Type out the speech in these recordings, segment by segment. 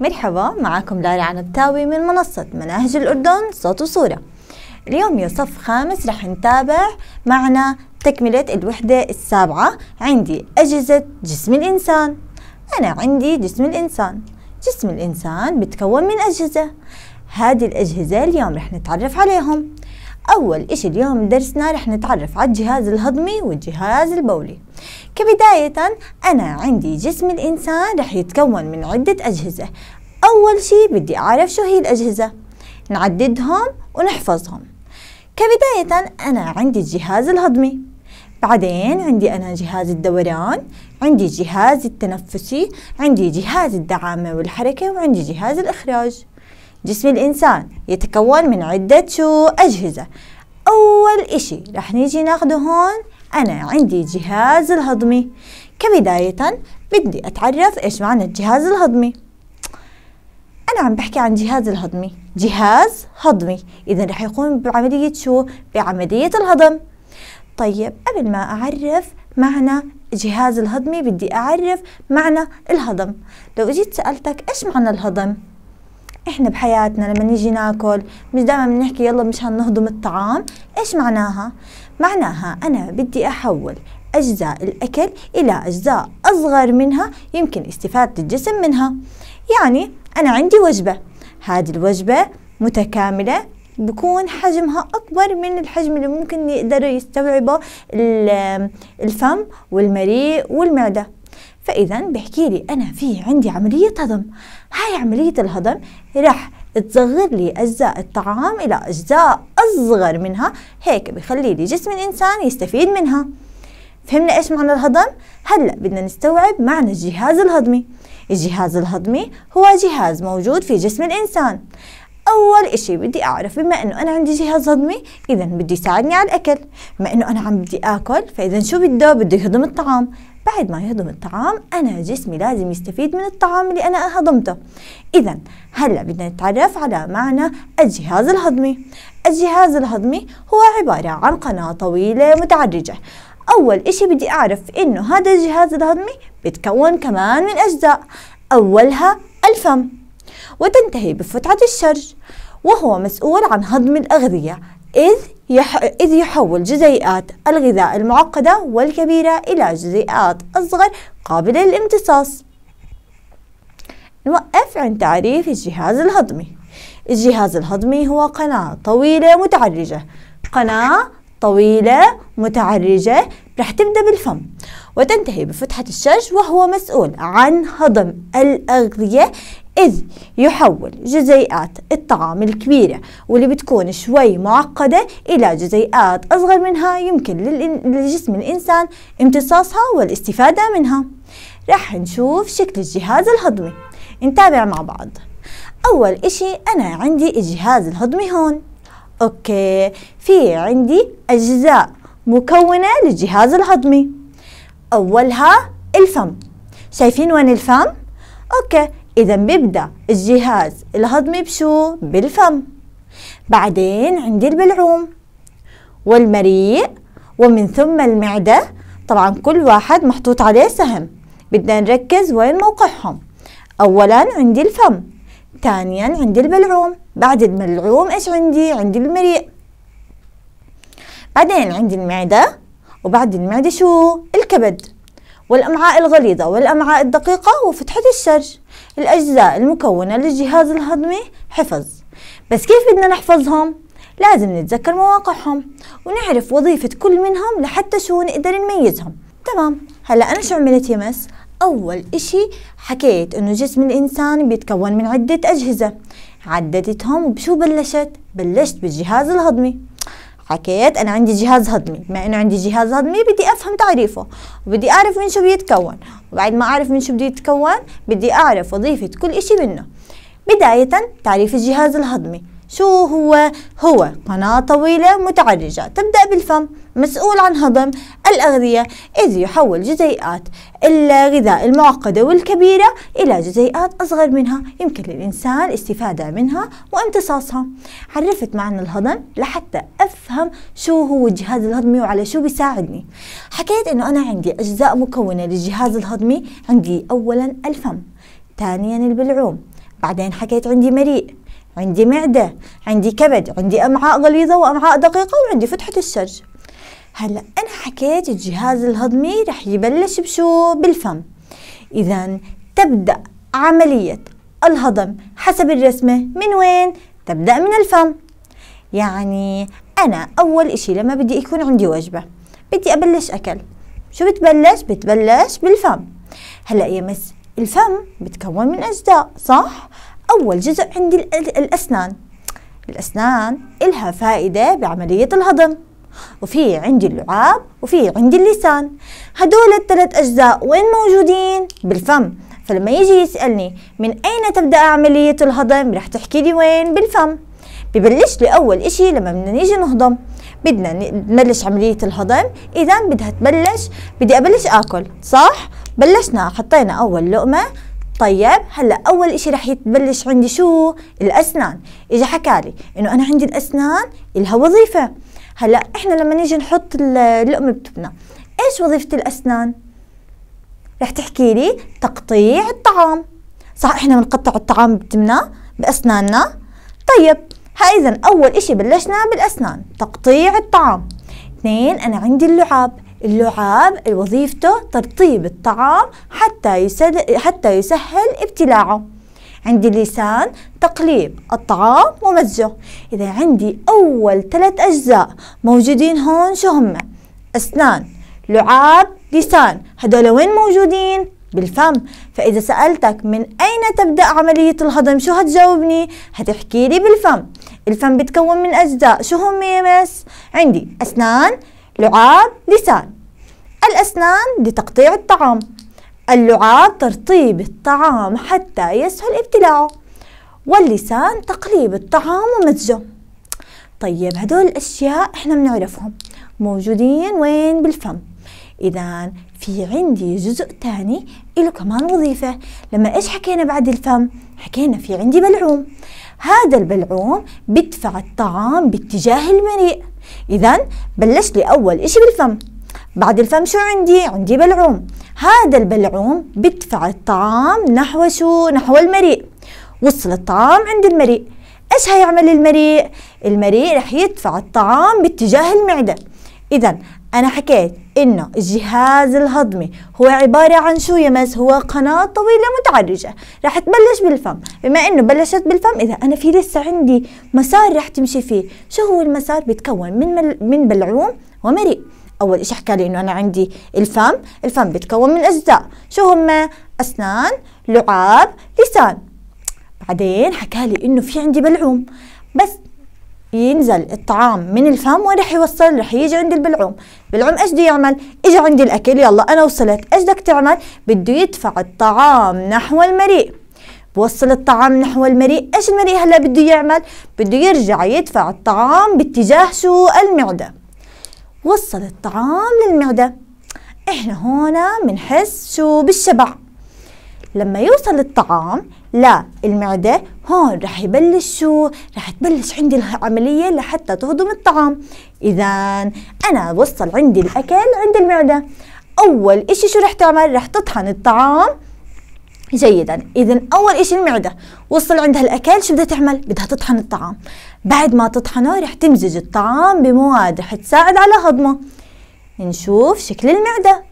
مرحبا معكم لارا عنبتاوي من منصة مناهج الأردن صوت وصورة اليوم يا صف خامس رح نتابع معنا تكملة الوحدة السابعة عندي أجهزة جسم الإنسان أنا عندي جسم الإنسان جسم الإنسان بتكون من أجهزة هذه الأجهزة اليوم رح نتعرف عليهم أول إشي اليوم درسنا رح نتعرف على الجهاز الهضمي والجهاز البولي كبداية أنا عندي جسم الإنسان رح يتكون من عدة أجهزة أول شي بدي أعرف شو هي الأجهزة نعددهم ونحفظهم كبداية أنا عندي الجهاز الهضمي بعدين عندي أنا جهاز الدوران عندي جهاز التنفسي عندي جهاز الدعامة والحركة وعندي جهاز الإخراج جسم الإنسان يتكون من عدة شو أجهزة أول إشي رح نيجي ناخده هون أنا عندي جهاز الهضمي كبداية بدي أتعرف إيش معنى الجهاز الهضمي أنا عم بحكي عن جهاز الهضمي جهاز هضمي إذا رح يقوم بعملية شو؟ بعملية الهضم طيب قبل ما أعرف معنى جهاز الهضمي بدي أعرف معنى الهضم لو جيت سألتك إيش معنى الهضم؟ إحنا بحياتنا لما نيجي ناكل مش دائما بنحكي يلا مش هنهضم الطعام إيش معناها؟ معناها أنا بدي أحول أجزاء الأكل إلى أجزاء أصغر منها يمكن استفادة الجسم منها يعني أنا عندي وجبة هذه الوجبة متكاملة بكون حجمها أكبر من الحجم اللي ممكن يقدروا يستوعبه الفم والمريء والمعدة فإذا بحكي لي أنا في عندي عملية هضم هاي عملية الهضم راح تصغر لي أجزاء الطعام إلى أجزاء أصغر منها هيك بخلي لي جسم الإنسان يستفيد منها فهمنا ايش معنى الهضم هلا بدنا نستوعب معنى الجهاز الهضمي الجهاز الهضمي هو جهاز موجود في جسم الانسان أول إشي بدي أعرف بما إنه أنا عندي جهاز هضمي إذا بده يساعدني على الأكل بما إنه أنا عم بدي آكل فإذا شو بده بده يهضم الطعام بعد ما يهضم الطعام أنا جسمي لازم يستفيد من الطعام اللي أنا هضمته إذا هلأ بدنا نتعرف على معنى الجهاز الهضمي الجهاز الهضمي هو عبارة عن قناة طويلة متعرجة أول إشي بدي أعرف إنه هذا الجهاز الهضمي بيتكون كمان من أجزاء أولها الفم وتنتهي بفتعة الشرج وهو مسؤول عن هضم الأغذية إذ يح... إذ يحول جزيئات الغذاء المعقدة والكبيرة إلى جزيئات أصغر قابلة للامتصاص نوقف عند تعريف الجهاز الهضمي الجهاز الهضمي هو قناة طويلة متعرجة قناة طويلة متعرجة رح تبدأ بالفم وتنتهي بفتحة الشرج وهو مسؤول عن هضم الأغذية إذ يحول جزيئات الطعام الكبيرة واللي بتكون شوي معقدة إلى جزيئات أصغر منها يمكن لجسم الإنسان امتصاصها والاستفادة منها رح نشوف شكل الجهاز الهضمي نتابع مع بعض أول إشي أنا عندي الجهاز الهضمي هون أوكي في عندي أجزاء مكونة للجهاز الهضمي أولها الفم شايفين وين الفم؟ أوكي إذا بيبدأ الجهاز الهضمي بشو؟ بالفم بعدين عندي البلعوم والمريء ومن ثم المعدة طبعا كل واحد محطوط عليه سهم بدنا نركز وين موقعهم أولا عندي الفم ثانيا عندي البلعوم بعد البلعوم إيش عندي؟ عندي المريء بعدين عندي المعدة وبعد المعدة شو الكبد والأمعاء الغليظة والأمعاء الدقيقة وفتحة الشرج الأجزاء المكونة للجهاز الهضمي حفظ بس كيف بدنا نحفظهم؟ لازم نتذكر مواقعهم ونعرف وظيفة كل منهم لحتى شو نقدر نميزهم تمام هلأ أنا شو عملت يمس؟ أول إشي حكيت إنه جسم الإنسان بيتكون من عدة أجهزة عددتهم وبشو بلشت؟ بلشت بالجهاز الهضمي حكيت انا عندي جهاز هضمي بما انه عندي جهاز هضمي بدي افهم تعريفه وبدي اعرف من شو بيتكون وبعد ما اعرف من شو بده يتكون بدي اعرف وظيفه كل إشي منه بدايه تعريف الجهاز الهضمي شو هو؟ هو قناة طويلة متعرجة تبدأ بالفم مسؤول عن هضم الأغذية إذ يحول جزيئات الغذاء المعقدة والكبيرة إلى جزيئات أصغر منها يمكن للإنسان الاستفادة منها وامتصاصها عرفت معنى الهضم لحتى أفهم شو هو الجهاز الهضمي وعلى شو بيساعدني حكيت أنه أنا عندي أجزاء مكونة للجهاز الهضمي عندي أولا الفم ثانيا البلعوم بعدين حكيت عندي مريء عندي معدة عندي كبد عندي أمعاء غليظة وأمعاء دقيقة وعندي فتحة السرج هلا أنا حكيت الجهاز الهضمي رح يبلش بشو بالفم إذا تبدأ عملية الهضم حسب الرسمة من وين؟ تبدأ من الفم يعني أنا أول إشي لما بدي يكون عندي وجبة بدي أبلش أكل شو بتبلش؟ بتبلش بالفم هلأ يا مس الفم بتكون من أجزاء صح؟ أول جزء عندي الأسنان الأسنان إلها فائدة بعملية الهضم وفي عندي اللعاب وفي عندي اللسان هدول الثلاث أجزاء وين موجودين؟ بالفم فلما يجي يسألني من أين تبدأ عملية الهضم رح تحكي لي وين؟ بالفم ببلش لي أول إشي لما بدنا نيجي نهضم بدنا نبلش عملية الهضم إذا بدها تبلش بدي أبلش آكل صح؟ بلشنا حطينا أول لقمة طيب هلا اول شيء رح يتبلش عندي شو الاسنان اجى حكى لي انه انا عندي الاسنان لها وظيفه هلا احنا لما نيجي نحط اللقمه بتبنا ايش وظيفه الاسنان رح تحكي لي تقطيع الطعام صح احنا بنقطع الطعام بتمنا باسناننا طيب اذا اول شيء بلشنا بالاسنان تقطيع الطعام اثنين انا عندي اللعاب اللعاب وظيفته ترطيب الطعام حتى, يسهل حتى يسهل ابتلاعه عندي اللسان تقليب الطعام ومزجه إذا عندي أول ثلاث أجزاء موجودين هون شو هم أسنان لعاب لسان هدول وين موجودين بالفم فإذا سألتك من أين تبدأ عملية الهضم شو هتجاوبني هتحكي لي بالفم الفم بتكون من أجزاء شو هم يا مس عندي أسنان لعاب لسان الأسنان لتقطيع الطعام اللعاب ترطيب الطعام حتى يسهل ابتلاعه واللسان تقليب الطعام ومزجه طيب هدول الأشياء إحنا بنعرفهم موجودين وين بالفم إذا في عندي جزء تاني له كمان وظيفة لما إيش حكينا بعد الفم حكينا في عندي بلعوم هذا البلعوم بدفع الطعام باتجاه المريء إذا بلشت لي أول إشي بالفم بعد الفم شو عندي؟ عندي بلعوم هذا البلعوم بدفع الطعام نحو شو؟ نحو المريء وصل الطعام عند المريء ايش هيعمل المريء؟ المريء رح يدفع الطعام باتجاه المعدة إذا أنا حكيت إنه الجهاز الهضمي هو عبارة عن شو يمس هو قناة طويلة متعرجة رح تبلش بالفم بما إنه بلشت بالفم إذا أنا في لسه عندي مسار رح تمشي فيه شو هو المسار بيتكون من مل من بلعوم ومريء أول إشي حكى لي إنه أنا عندي الفم الفم بيتكون من أجزاء شو هم أسنان لعاب لسان بعدين حكى لي إنه في عندي بلعوم بس ينزل الطعام من الفم وين رح يوصل رح يجي عند البلعوم البلعوم ايش بده يعمل اجى عندي الاكل يلا انا وصلت ايش بدك تعمل بده يدفع الطعام نحو المريء بوصل الطعام نحو المريء ايش المريء هلا بده يعمل بده يرجع يدفع الطعام باتجاه شو المعده وصل الطعام للمعده احنا هون بنحس شو بالشبع لما يوصل الطعام للمعدة هون رح يبلش شو رح تبلش عندي العملية لحتى تهضم الطعام إذا أنا وصل عندي الأكل عند المعدة أول إشي شو رح تعمل رح تطحن الطعام جيدا اذا اول إشي المعده وصل عندها الاكل شو بدها تعمل بدها تطحن الطعام بعد ما تطحنه رح تمزج الطعام بمواد رح تساعد على هضمه نشوف شكل المعده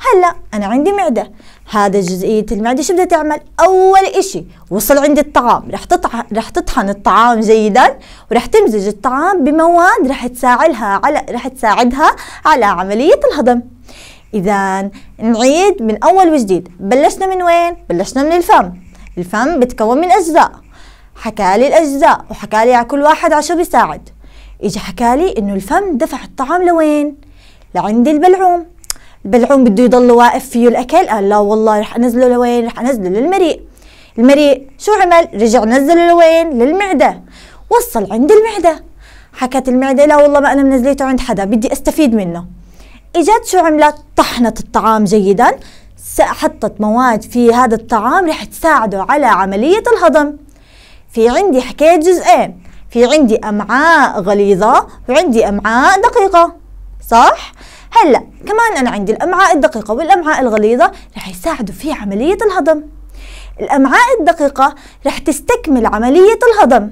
هلا انا عندي معده هذا جزئية المعدة شو بدها تعمل؟ أول إشي وصل عند الطعام رح تطحن رح تطحن الطعام جيدا ورح تمزج الطعام بمواد رح تساعدها على رح تساعدها على عملية الهضم. إذا نعيد من أول وجديد، بلشنا من وين؟ بلشنا من الفم. الفم بتكون من أجزاء. حكالي الأجزاء وحكالي على كل واحد على شو بيساعد. إجا حكالي إنه الفم دفع الطعام لوين؟ لعند البلعوم. بلعوم بده يضل واقف فيه الاكل قال لا والله رح انزله لوين رح انزله للمريء المريء شو عمل رجع نزله لوين للمعده وصل عند المعده حكت المعده لا والله ما انا منزليته عند حدا بدي استفيد منه اجت شو عملت طحنت الطعام جيدا حطت مواد في هذا الطعام رح تساعده على عملية الهضم في عندي حكيت جزئين في عندي أمعاء غليظة وعندي أمعاء دقيقة صح؟ هلا كمان أنا عندي الأمعاء الدقيقة والأمعاء الغليظة رح يساعدوا في عملية الهضم الأمعاء الدقيقة رح تستكمل عملية الهضم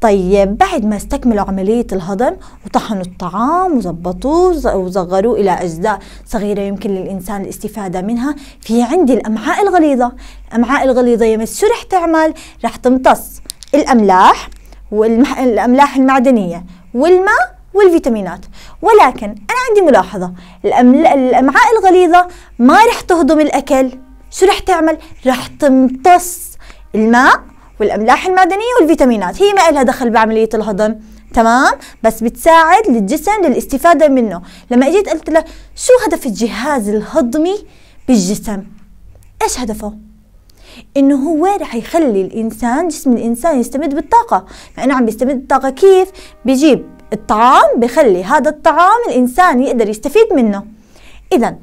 طيب بعد ما استكملوا عملية الهضم وطحنوا الطعام وظبطوه وصغروه إلى أجزاء صغيرة يمكن للإنسان الاستفادة منها في عندي الأمعاء الغليظة الأمعاء الغليظة يا شو رح تعمل؟ رح تمتص الأملاح والأملاح المعدنية والماء والفيتامينات ولكن أنا عندي ملاحظة الأمعاء الغليظة ما رح تهضم الأكل شو رح تعمل؟ رح تمتص الماء والأملاح المعدنية والفيتامينات هي ما لها دخل بعملية الهضم تمام بس بتساعد للجسم للاستفادة منه لما اجيت قلت له شو هدف الجهاز الهضمي بالجسم ايش هدفه انه هو رح يخلي الانسان جسم الانسان يستمد بالطاقة لأنه عم بيستمد بالطاقة كيف بجيب الطعام بخلي هذا الطعام الإنسان يقدر يستفيد منه إذا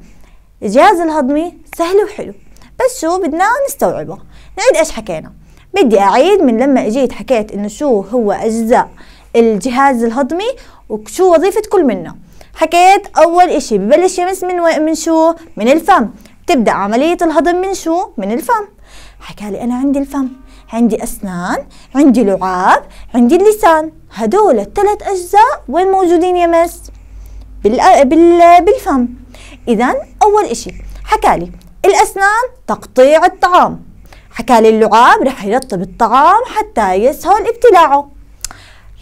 الجهاز الهضمي سهل وحلو بس شو بدنا نستوعبه نعيد إيش حكينا بدي أعيد من لما إجيت حكيت إنه شو هو أجزاء الجهاز الهضمي وشو وظيفة كل منه حكيت أول إشي ببلش يمس من و... من شو من الفم بتبدأ عملية الهضم من شو من الفم حكالي أنا عندي الفم عندي أسنان عندي لعاب عندي اللسان هدول الثلاث أجزاء وين موجودين يا مس؟ بال... بالفم إذا أول إشي حكالي الأسنان تقطيع الطعام حكالي اللعاب رح يرطب الطعام حتى يسهل ابتلاعه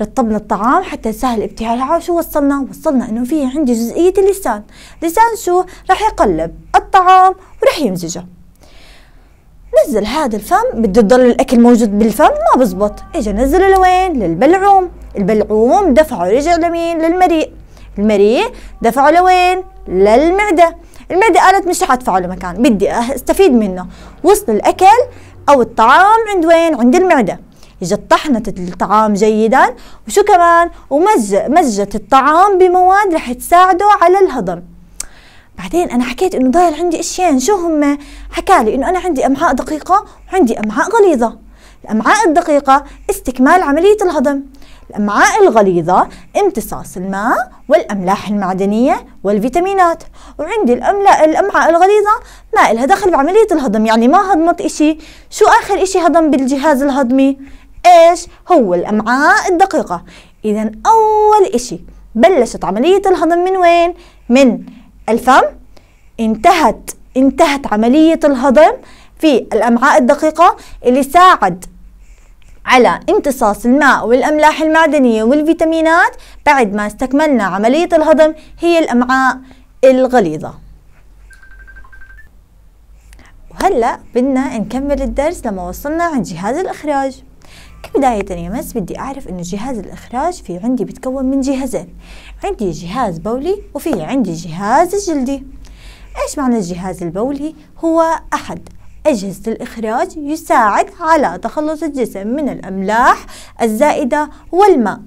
رطبنا الطعام حتى يسهل ابتلاعه شو وصلنا؟ وصلنا إنه في عندي جزئية اللسان لسان شو؟ رح يقلب الطعام ورح يمزجه نزل هذا الفم بده يضل الاكل موجود بالفم ما بزبط اجى نزله لوين للبلعوم البلعوم دفعه رجع لمين للمريء المريء دفعه لوين للمعده المعده قالت مش رح ادفعه لمكان بدي أه- استفيد منه وصل الاكل او الطعام عند وين عند المعده اجت طحنت الطعام جيدا وشو كمان ومزجت الطعام بمواد رح تساعده على الهضم بعدين انا حكيت انه ضايل عندي اشيين شو هم حكالي انه انا عندي امعاء دقيقه وعندي امعاء غليظه الامعاء الدقيقه استكمال عمليه الهضم الامعاء الغليظه امتصاص الماء والاملاح المعدنيه والفيتامينات وعندي الاملاء الامعاء الغليظه ما لها دخل بعمليه الهضم يعني ما هضمت اشي شو اخر اشي هضم بالجهاز الهضمي ايش هو الامعاء الدقيقه اذا اول اشي بلشت عمليه الهضم من وين من الفم انتهت انتهت عملية الهضم في الأمعاء الدقيقة اللي ساعد على امتصاص الماء والأملاح المعدنية والفيتامينات بعد ما استكملنا عملية الهضم هي الأمعاء الغليظة وهلأ بدنا نكمل الدرس لما وصلنا عند جهاز الإخراج كبداية يا مس بدي أعرف إنه جهاز الإخراج في عندي بتكون من جهازين عندي جهاز بولي وفي عندي جهاز جلدي إيش معنى الجهاز البولي؟ هو أحد أجهزة الإخراج يساعد على تخلص الجسم من الأملاح الزائدة والماء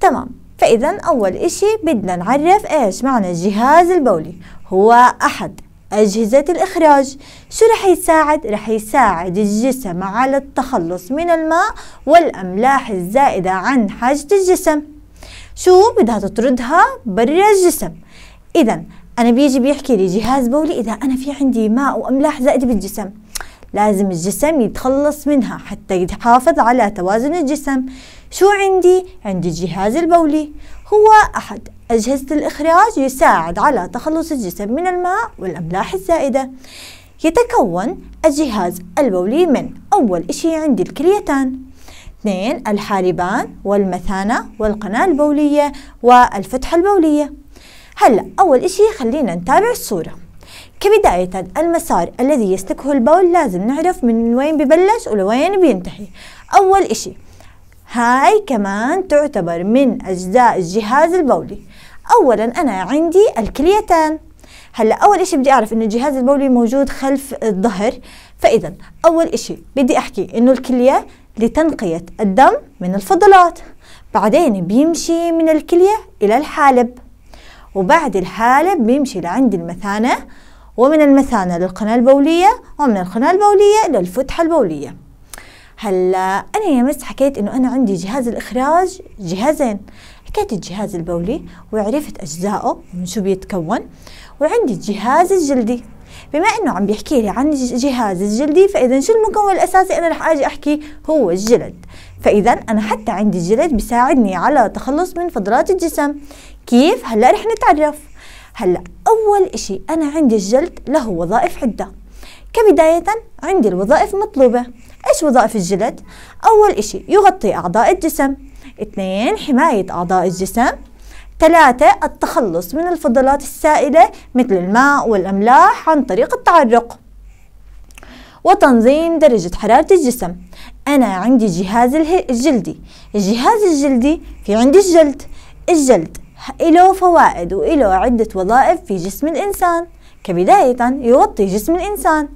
تمام فإذا أول إشي بدنا نعرف إيش معنى الجهاز البولي هو أحد أجهزة الإخراج شو رح يساعد؟ رح يساعد الجسم على التخلص من الماء والأملاح الزائدة عن حاجة الجسم شو بدها تطردها برا الجسم إذا أنا بيجي بيحكي لي جهاز بولي إذا أنا في عندي ماء وأملاح زائدة بالجسم لازم الجسم يتخلص منها حتى يحافظ على توازن الجسم شو عندي؟ عندي الجهاز البولي هو أحد أجهزة الإخراج يساعد على تخلص الجسم من الماء والأملاح الزائدة يتكون الجهاز البولي من أول إشي عندي الكرياتين اثنين الحالبان والمثانة والقناة البولية والفتحة البولية هلأ أول إشي خلينا نتابع الصورة كبداية المسار الذي يسلكه البول لازم نعرف من وين ببلش ولوين بينتهي أول إشي هاي كمان تعتبر من أجزاء الجهاز البولي أولا أنا عندي الكليتان هلا أول إشي بدي أعرف إنه الجهاز البولي موجود خلف الظهر فإذا أول إشي بدي أحكي إنه الكلية لتنقية الدم من الفضلات بعدين بيمشي من الكلية إلى الحالب وبعد الحالب بيمشي لعند المثانة ومن المثانة للقناة البولية ومن القناة البولية للفتحة البولية هلا أنا يا مس حكيت إنه أنا عندي جهاز الإخراج جهازين حكيت الجهاز البولي وعرفت أجزائه من شو بيتكون وعندي الجهاز الجلدي بما انه عم بيحكي لي عن الجهاز الجلدي فاذا شو المكون الاساسي انا رح اجي احكي هو الجلد فاذا انا حتى عندي الجلد بيساعدني على تخلص من فضلات الجسم كيف هلا رح نتعرف هلا أول إشي أنا عندي الجلد له وظائف عدة كبداية عندي الوظائف المطلوبة إيش وظائف الجلد؟ أول إشي يغطي أعضاء الجسم اثنين حماية أعضاء الجسم ثلاثة التخلص من الفضلات السائلة مثل الماء والأملاح عن طريق التعرق وتنظيم درجة حرارة الجسم أنا عندي جهاز الجلدي الجهاز الجلدي في عندي الجلد الجلد له فوائد وإله عدة وظائف في جسم الإنسان كبداية يغطي جسم الإنسان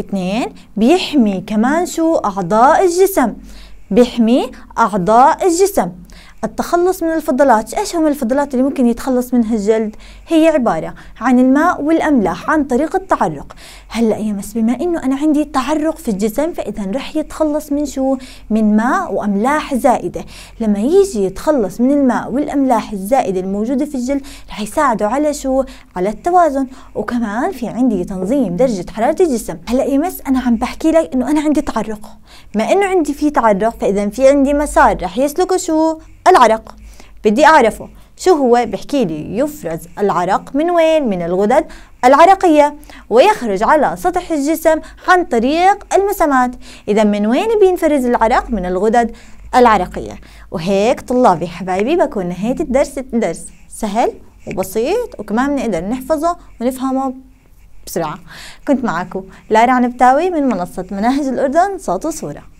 اثنين بيحمي كمان شو أعضاء الجسم بيحمي أعضاء الجسم التخلص من الفضلات ايش هم الفضلات اللي ممكن يتخلص منها الجلد هي عبارة عن الماء والاملاح عن طريق التعرق هلا يا مس بما انه انا عندي تعرق في الجسم فاذا رح يتخلص من شو من ماء واملاح زائدة لما يجي يتخلص من الماء والاملاح الزائدة الموجودة في الجلد رح يساعده على شو على التوازن وكمان في عندي تنظيم درجة حرارة الجسم هلا يا مس انا عم بحكي لك انه انا عندي تعرق ما انه عندي في تعرق فاذا في عندي مسار رح يسلكه شو العرق بدي أعرفه شو هو بحكي لي يفرز العرق من وين من الغدد العرقية ويخرج على سطح الجسم عن طريق المسامات إذا من وين بينفرز العرق من الغدد العرقية وهيك طلابي حبايبي بكون نهاية الدرس الدرس سهل وبسيط وكمان بنقدر نحفظه ونفهمه بسرعة كنت معكم لارا عنبتاوي من منصة مناهج الأردن صوت وصورة